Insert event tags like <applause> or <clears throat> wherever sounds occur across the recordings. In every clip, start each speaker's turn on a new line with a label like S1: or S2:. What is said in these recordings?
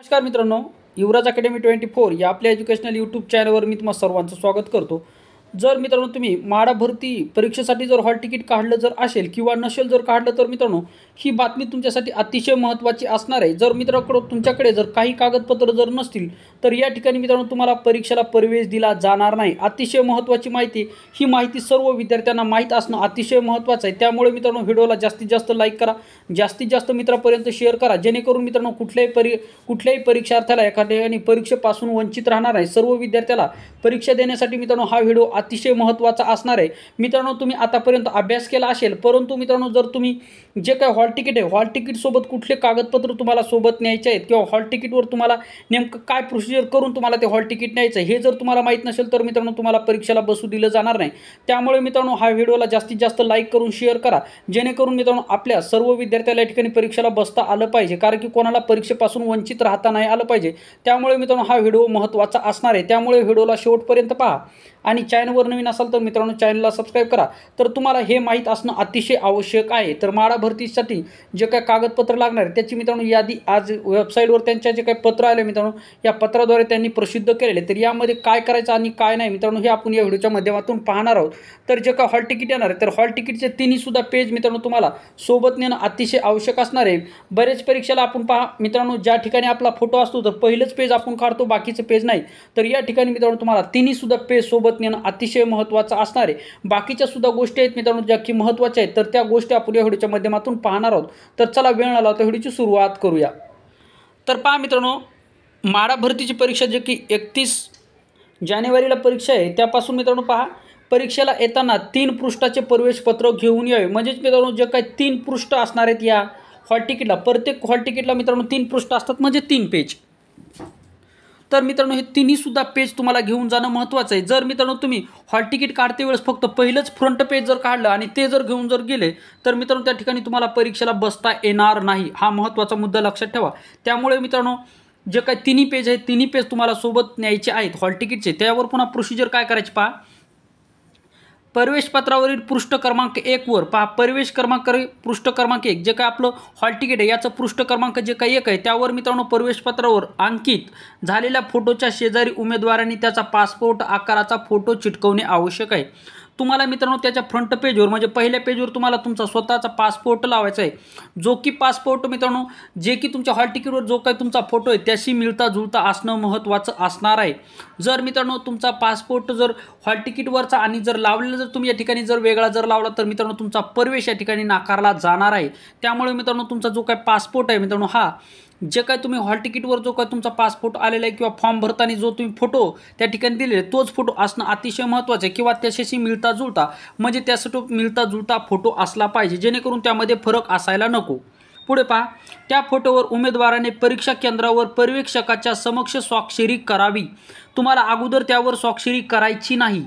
S1: नमस्कार मित्रांनो युवराज academy twenty four या आपल्या एज्युकेशनल यूट्यूब चॅनलवर मी तुम्हाला सर्वांचं स्वागत करतो जर मित्रांनो तुम्ही माडा भरती परीक्षेसाठी जर हॉल तिकीट काढलं जर असेल किंवा नसेल जर काढलं तर मित्रांनो ही बातमी तुमच्यासाठी अतिशय महत्त्वाची असणार आहे जर मित्रांकडं तुमच्याकडे जर काही कागदपत्र जर नसतील तर या ठिकाणी मित्रांनो तुम्हाला परीक्षेला प्रवेश दिला जाणार नाही अतिशय महत्त्वाची माहिती ही माहिती सर्व विद्यार्थ्यांना माहीत असणं अतिशय महत्त्वाचं आहे त्यामुळे मित्रांनो व्हिडिओला जास्तीत जास्त लाईक करा जास्तीत जास्त मित्रापर्यंत शेअर करा जेणेकरून मित्रांनो कुठल्याही परी कुठल्याही परीक्षार्थ्याला एखाद्या ठिकाणी परीक्षेपासून वंचित राहणार आहे सर्व विद्यार्थ्याला परीक्षा देण्यासाठी मित्रांनो हा व्हिडिओ अतिशय महत्त्वाचा असणार आहे मित्रांनो तुम्ही आतापर्यंत अभ्यास केला असेल परंतु मित्रांनो जर तुम्ही जे काय हॉल तिकीट आहे हॉल तिकीटसोबत कुठले कागदपत्र तुम्हाला सोबत न्यायचे आहेत किंवा हॉल तिकीटवर तुम्हाला नेमकं काय प्रोसिजर करून तुम्हाला ते हॉल तिकीट न्यायचं हे जर तुम्हाला माहीत नसेल तर मित्रांनो तुम्हाला परीक्षेला बसू दिलं जाणार नाही त्यामुळे मित्रांनो हा व्हिडिओला जास्तीत जास्त लाईक करून शेअर करा जेणेकरून मित्रांनो आपल्या सर्व विद्यार्थ्याला या ठिकाणी परीक्षेला बसता आलं पाहिजे कारण की कोणाला परीक्षेपासून वंचित राहता नाही आलं पाहिजे त्यामुळे मित्रांनो हा व्हिडिओ महत्त्वाचा असणार आहे त्यामुळे व्हिडिओला शेवटपर्यंत पहा आणि चॅनल चॅनलवर नवीन असाल तर मित्रांनो चॅनलला सबस्क्राईब करा तर तुम्हाला हे माहीत असणं अतिशय आवश्यक आहे तर माळा भरतीसाठी जे काय कागदपत्र लागणार आहे त्याची मित्रांनो यादी आज वेबसाईटवर त्यांच्या जे काही पत्र आले मित्रांनो या पत्राद्वारे त्यांनी प्रसिद्ध केलेले तर यामध्ये काय करायचं आणि काय नाही मित्रांनो हे आपण या व्हिडिओच्या माध्यमातून पाहणार आहोत तर जे काय हॉल तिकीट येणार आहे तर हॉल तिकीटचे तिन्ही सुद्धा पेज मित्रांनो तुम्हाला सोबत नेणं अतिशय आवश्यक असणार आहे बरेच परीक्षेला आपण पहा मित्रांनो ज्या ठिकाणी आपला फोटो असतो तर पहिलंच पेज आपण काढतो बाकीचं पेज नाही तर या ठिकाणी मित्रांनो तुम्हाला तिन्ही सुद्धा पेज सोबत नेणं अतिशय महत्त्वाचा असणार आहे बाकीच्या सुद्धा गोष्टी आहेत मित्रांनो ज्या की महत्त्वाच्या आहेत तर त्या गोष्टी आपण या व्हिडिओच्या माध्यमातून पाहणार आहोत तर चला वेळ आला तर व्हिडिओची सुरुवात करूया तर पहा मित्रांनो माडा भरतीची परीक्षा जे की एकतीस जानेवारीला परीक्षा आहे त्यापासून मित्रांनो पहा परीक्षेला येताना तीन पृष्ठाचे प्रवेशपत्र घेऊन यावे म्हणजेच मित्रांनो जे काही तीन पृष्ठ असणार आहेत या हॉल तिकीटला प्रत्येक हॉल तिकीटला मित्रांनो तीन पृष्ठ असतात म्हणजे तीन पेज तर मित्रांनो हे तिन्हीसुद्धा पेज तुम्हाला घेऊन जाणं महत्त्वाचं आहे जर मित्रांनो तुम्ही हॉल तिकीट काढते वेळेस फक्त पहिलंच फ्रंट पेज जर काढलं आणि ते जर घेऊन जर गेले तर मित्रांनो त्या ठिकाणी तुम्हाला परीक्षेला बसता येणार नाही हा महत्त्वाचा मुद्दा लक्षात ठेवा त्यामुळे मित्रांनो जे काही तिन्ही पेज आहेत तिन्ही पेज तुम्हाला सोबत न्यायचे आहेत हॉल तिकीटचे त्यावर पुन्हा प्रोसिजर काय करायची पहा प्रवेशपत्रावरील पृष्ठ क्रमांक एकवर पहा प्रवेश क्रमांक पृष्ठ क्रमांक एक जे काय आपलं हॉल तिकीट आहे याचं पृष्ठ क्रमांक जे काही एक आहे त्यावर मित्रांनो पत्रावर अंकित झालेल्या फोटोच्या शेजारी उमेदवारांनी त्याचा पासपोर्ट आकाराचा फोटो चिटकवणे आवश्यक आहे तुम्हाला मित्रांनो त्याच्या फ्रंट पेजवर म्हणजे पहिल्या पेजवर तुम्हाला तुमचा स्वतःचा पासपोर्ट लावायचा आहे जो की पासपोर्ट मित्रांनो जे की तुमच्या हॉल तिकीटवर जो काही तुमचा फोटो आहे त्याशी मिळता जुळता असणं महत्त्वाचं असणार आहे जर मित्रांनो तुमचा पासपोर्ट जर हॉल तिकीटवरचा आणि जर लावलेला जर तुम्ही या ठिकाणी जर वेगळा जर लावला तर मित्रांनो तुमचा प्रवेश या ठिकाणी नाकारला जाणार आहे त्यामुळे मित्रांनो तुमचा जो काय पासपोर्ट आहे मित्रांनो हा जे काय तुम्ही हॉल तिकीटवर जो काय तुमचा पासपोर्ट आलेला आहे किंवा फॉर्म भरताना जो तुम्ही फोटो त्या ठिकाणी दिलेला तोच फोटो असणं अतिशय महत्त्वाचं आहे किंवा त्याच्याशी मिळता जुळता म्हणजे त्यासाठी मिळता जुळता फोटो असला पाहिजे जेणेकरून त्यामध्ये फरक असायला नको पुढे पहा त्या फोटोवर उमेदवाराने परीक्षा केंद्रावर पर्यवेक्षकाच्या समक्ष स्वाक्षरी करावी तुम्हाला अगोदर त्यावर स्वाक्षरी करायची नाही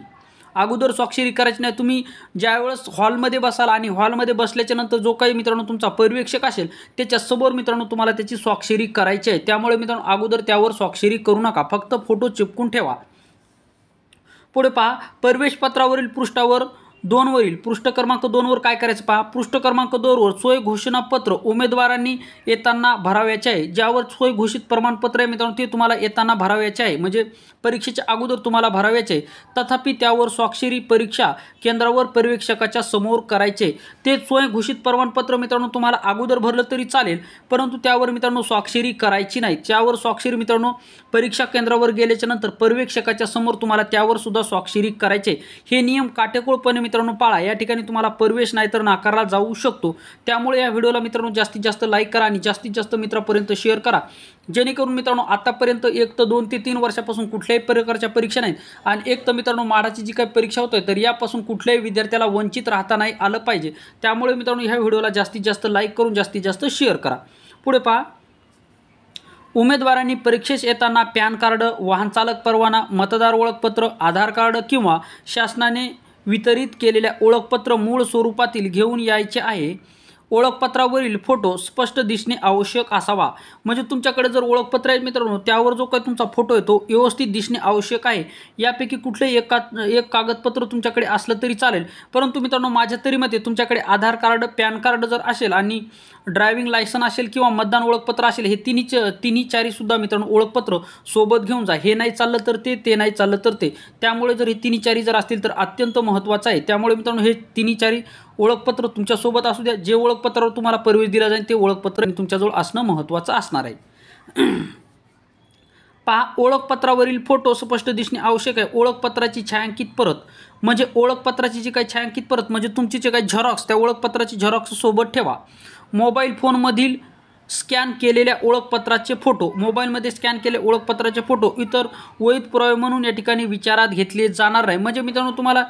S1: अगोदर स्वाक्षरी करायची नाही तुम्ही ज्यावेळेस हॉलमध्ये बसाल आणि हॉलमध्ये बसल्याच्यानंतर जो काही मित्रांनो तुमचा पर्यवेक्षक असेल त्याच्यासमोर मित्रांनो तुम्हाला त्याची स्वाक्षरी करायची आहे त्यामुळे मित्रांनो अगोदर त्यावर स्वाक्षरी करू नका फक्त फोटो चिपकून ठेवा पुढे पहा प्रवेशपत्रावरील पृष्ठावर दोनवरील पृष्ठ क्रमांक दोनवर काय करायचं पहा पृष्ठ क्रमांक दोनवर सोय घोषणापत्र उमेदवारांनी येताना भरावयाचे आहे ज्यावर सोय घोषित प्रमाणपत्र आहे मित्रांनो ते तुम्हाला येताना भरावयाचे आहे म्हणजे परीक्षेच्या अगोदर तुम्हाला भरावयाचे तथापि त्यावर स्वाक्षरी परीक्षा केंद्रावर पर्यवेक्षकाच्या समोर करायचे ते सोय घोषित प्रमाणपत्र मित्रांनो तुम्हाला अगोदर भरलं तरी चालेल परंतु त्यावर मित्रांनो स्वाक्षरी करायची नाही त्यावर स्वाक्षरी मित्रांनो परीक्षा केंद्रावर गेल्याच्या नंतर पर्यवेक्षकाच्या समोर तुम्हाला त्यावर सुद्धा स्वाक्षरी करायचे हे नियम काटेकोळपणे मित्रांनो पाळा या ठिकाणी तुम्हाला प्रवेश नाही तर नाकारला जाऊ शकतो त्यामुळे या व्हिडिओला मित्रांनो जास्तीत जास्त लाईक करा आणि जास्तीत जास्त मित्रापर्यंत शेअर करा जेणेकरून मित्रांनो आतापर्यंत एक तर दोन ते तीन वर्षापासून कुठल्याही प्रकारच्या परीक्षा नाहीत आणि एक तर मित्रांनो माडाची जी काही परीक्षा आहे तर यापासून कुठल्याही विद्यार्थ्याला वंचित राहता नाही आलं पाहिजे त्यामुळे मित्रांनो ह्या व्हिडिओला जास्तीत जास्त लाईक करून जास्तीत जास्त शेअर करा पुढे पहा उमेदवारांनी परीक्षेस येताना पॅन कार्ड वाहनचालक परवाना मतदार ओळखपत्र आधार कार्ड किंवा शासनाने वितरित केलेल्या ओळखपत्र मूळ स्वरूपातील घेऊन यायचे आहे ओळखपत्रावरील फोटो स्पष्ट दिसणे आवश्यक असावा म्हणजे तुमच्याकडे जर ओळखपत्र आहे मित्रांनो त्यावर जो काही तुमचा फोटो तो व्यवस्थित दिसणे आवश्यक आहे यापैकी कुठलंही एक का एक कागदपत्र तुमच्याकडे असलं तरी चालेल परंतु मित्रांनो माझ्या तरी मते तुमच्याकडे आधार कार्ड पॅन कार्ड जर असेल आणि ड्रायव्हिंग लायसन असेल किंवा मतदान ओळखपत्र असेल हे तिन्ही च तिन्ही चारीसुद्धा मित्रांनो ओळखपत्र सोबत घेऊन जा हे नाही चाललं तर ते ते नाही चाललं तर ते त्यामुळे जर हे तिन्ही चारी जर असतील तर अत्यंत महत्त्वाचं आहे त्यामुळे मित्रांनो हे तिन्ही चारी ओळखपत्र तुमच्यासोबत असू द्या जे ओळखपत्रावर तुम्हाला प्रवेश दिला जाईल ते ओळखपत्र तुमच्याजवळ असणं महत्त्वाचं असणार आहे <clears throat> पहा ओळखपत्रावरील फोटो स्पष्ट दिसणे आवश्यक आहे ओळखपत्राची छायांकित परत म्हणजे ओळखपत्राची जी काही छायांकित परत म्हणजे तुमची जे काही झेरॉक्स त्या ओळखपत्राची झेरॉक्स सोबत ठेवा मोबाईल फोनमधील स्कॅन केलेल्या ओळखपत्राचे फोटो मोबाईलमध्ये स्कॅन केले ओळखपत्राचे फोटो इतर वैध पुरावे म्हणून या ठिकाणी विचारात घेतले जाणार आहे म्हणजे मित्रांनो तुम्हाला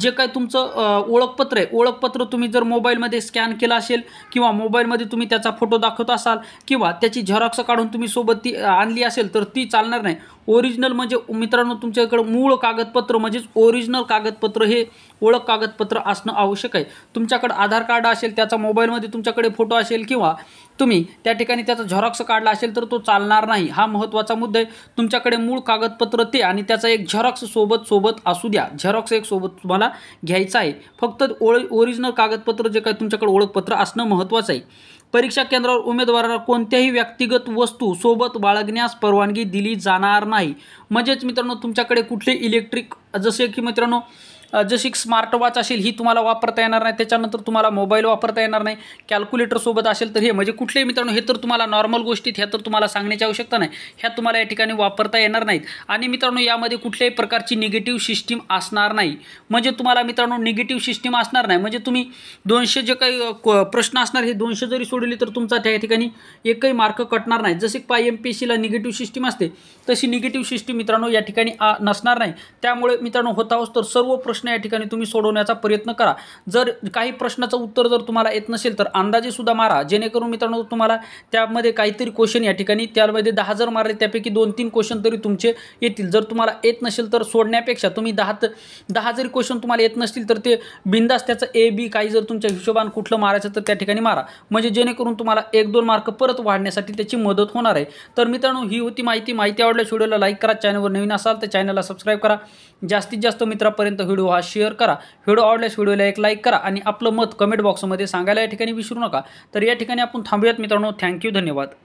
S1: जे काय तुमचं ओळखपत्र आहे ओळखपत्र तुम्ही जर मोबाईलमध्ये स्कॅन केलं असेल किंवा मोबाईलमध्ये तुम्ही त्याचा फोटो दाखवत असाल किंवा त्याची झेरॉक्स काढून तुम्ही सोबत ती आणली असेल तर ती चालणार नाही ओरिजिनल म्हणजे मित्रांनो तुमच्याकडं मूळ कागदपत्र म्हणजेच ओरिजिनल कागदपत्र हे ओळख कागदपत्र असणं आवश्यक आहे तुमच्याकडं आधार कार्ड असेल त्याचा मोबाईलमध्ये तुमच्याकडे फोटो असेल किंवा तुम्ही त्या ठिकाणी त्याचा झेरॉक्स काढला असेल तर तो चालणार नाही हा महत्त्वाचा मुद्दा आहे तुमच्याकडे मूळ कागदपत्र ते आणि त्याचा एक झेरॉक्स सोबत सोबत असू द्या झेरॉक्स एक सोबत तुम्हाला घ्यायचा आहे फक्त ओळ ओरिजिनल कागदपत्र जे काय तुमच्याकडे ओळखपत्र असणं महत्त्वाचं आहे परीक्षा केंद्रावर उमेदवाराला कोणत्याही व्यक्तिगत वस्तू सोबत बाळगण्यास परवानगी दिली जाणार नाही म्हणजेच मित्रांनो तुमच्याकडे कुठले इलेक्ट्रिक जसे की मित्रांनो जशी स्मार्ट वॉच असेल ही तुम्हाला वापरता येणार नाही त्याच्यानंतर तुम्हाला मोबाईल वापरता येणार नाही कॅल्क्युलेटरसोबत असेल तर हे म्हणजे कुठलेही मित्रांनो हे तर तुम्हाला नॉर्मल गोष्टीत ह्या तर तुम्हाला सांगण्याची आवश्यकता नाही ह्या तुम्हाला या ठिकाणी वापरता येणार नाहीत आणि मित्रांनो यामध्ये कुठल्याही प्रकारची निगेटिव्ह सिस्टीम असणार नाही म्हणजे तुम्हाला मित्रांनो निगेटिव्ह सिस्टीम असणार नाही म्हणजे तुम्ही दोनशे जे काही प्रश्न असणार हे दोनशे जरी सोडवले तर तुमचा त्या ठिकाणी एकही मार्क कटणार नाही जसे पाय एम पी एस सीला निगेटिव्ह सिस्टीम असते तशी निगेटिव्ह सिस्टीम मित्रांनो या ठिकाणी नसणार नाही त्यामुळे मित्रांनो होता तर सर्व प्रश्न प्रश्न या ठिकाणी तुम्ही सोडवण्याचा प्रयत्न करा जर काही प्रश्नाचं उत्तर जर तुम्हाला येत नसेल तर अंदाजे सुद्धा मारा जेणेकरून मित्रांनो तुम्हाला त्यामध्ये काहीतरी क्वेश्चन या ठिकाणी त्यामध्ये दहा जर मारले त्यापैकी दोन तीन क्वेश्चन तरी तुमचे येतील जर तुम्हाला येत नसेल तर सोडण्यापेक्षा तुम्ही दहा दहा जरी क्वेश्चन तुम्हाला येत नसतील तर ते बिंदास त्याचं ए बी काही जर तुमच्या हिशोबाने कुठलं मारायचं तर त्या ठिकाणी मारा म्हणजे जेणेकरून तुम्हाला एक दोन मार्क परत वाढण्यासाठी त्याची मदत होणार आहे तर मित्रांनो ही होती माहिती माहिती आवडल्यास व्हिडिओला लाईक करा चॅनलवर नवीन असाल तर चॅनलला सबस्क्राईब करा जास्तीत जास्त मित्रापर्यंत व्हिडिओ हा शेअर करा व्हिडिओ आवडल्यास व्हिडिओला एक लाईक करा आणि आपलं मत कमेंट बॉक्समध्ये सांगायला या ठिकाणी विसरू नका तर या ठिकाणी आपण थांबूयात मित्रांनो थँक्यू धन्यवाद